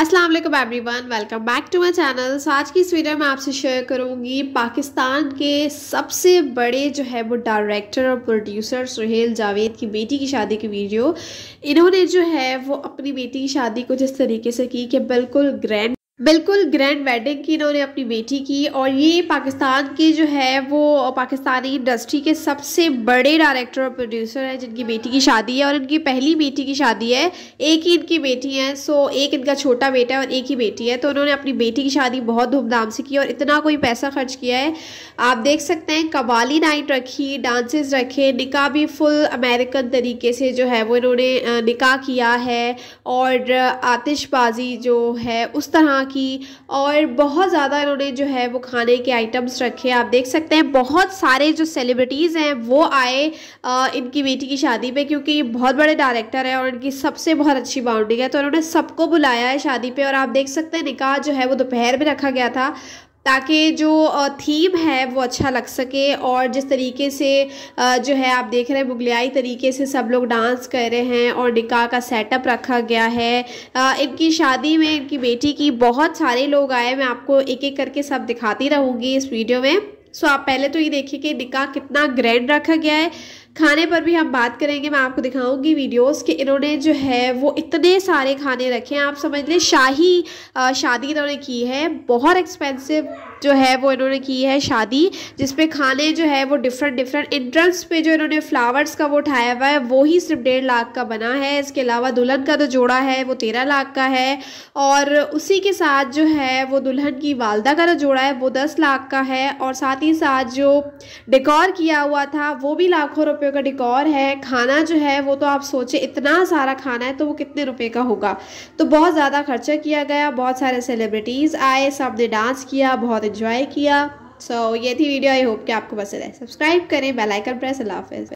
अस्सलाम वालेकुम everyone welcome back to my channel आज की इस वीडियो में आपसे शेयर करूंगी पाकिस्तान के सबसे बड़े जो है वो डायरेक्टर और प्रोड्यूसर सुहेल जावेद की बेटी की शादी की वीडियो इन्होंने जो है वो अपनी बेटी की शादी कुछ इस तरीके से की कि बिल्कुल ग्रैंड बिल्कुल ग्रैंड वेडिंग की इन्होंने अपनी बेटी की और ये पाकिस्तान के जो है वो पाकिस्तानी इंडस्ट्री के सबसे बड़े डायरेक्टर और प्रोड्यूसर हैं जिनकी बेटी की शादी है और इनकी पहली बेटी की शादी है एक ही इनकी बेटी है सो एक इनका छोटा बेटा है और एक ही बेटी है तो उन्होंने अपनी बेटी की शादी बहुत धूमधाम से की और इतना कोई पैसा खर्च किया है आप देख सकते हैं कवाली नाइट रखी डांसेस रखे निका भी फुल अमेरिकन तरीके से जो है वो इन्होंने निका किया है और आतिशबाजी जो है उस तरह की और बहुत ज़्यादा इन्होंने जो है वो खाने के आइटम्स रखे आप देख सकते हैं बहुत सारे जो सेलिब्रिटीज़ हैं वो आए आ, इनकी बेटी की शादी पे क्योंकि ये बहुत बड़े डायरेक्टर हैं और इनकी सबसे बहुत अच्छी बाउंडिंग है तो इन्होंने सबको बुलाया है शादी पर और आप देख सकते हैं निकाह जो है वो दोपहर में रखा गया था ताकि जो थीम है वो अच्छा लग सके और जिस तरीके से जो है आप देख रहे हैं बुगलियाई तरीके से सब लोग डांस कर रहे हैं और निका का सेटअप रखा गया है इनकी शादी में इनकी बेटी की बहुत सारे लोग आए मैं आपको एक एक करके सब दिखाती रहूँगी इस वीडियो में सो आप पहले तो ये देखिए कि निका कितना ग्रैंड रखा गया है खाने पर भी हम बात करेंगे मैं आपको दिखाऊंगी वीडियोस कि इन्होंने जो है वो इतने सारे खाने रखे हैं आप समझ लें शाही शादी इन्होंने की है बहुत एक्सपेंसिव जो है वो इन्होंने की है शादी जिसपे खाने जो है वो डिफरेंट डिफरेंट इंट्रेंस पे जो इन्होंने फ्लावर्स का वो उठाया हुआ है वो ही सिर्फ डेढ़ लाख का बना है इसके अलावा दुल्हन का जो जोड़ा है वो तेरह लाख का है और उसी के साथ जो है वो दुल्हन की वालदा का जो जोड़ा है वो दस लाख का है और साथ ही साथ जो डेकोर किया हुआ था वो भी लाखों रुपये रुपये का डिकॉर है खाना जो है वो तो आप सोचे इतना सारा खाना है तो वो कितने रुपए का होगा तो बहुत ज़्यादा खर्चा किया गया बहुत सारे सेलिब्रिटीज़ आए सब ने डांस किया बहुत इन्जॉय किया सो so, ये थी वीडियो आई होप कि आपको पसंद है सब्सक्राइब करें बेल आइकन प्रेस अल्लाह हाफिज़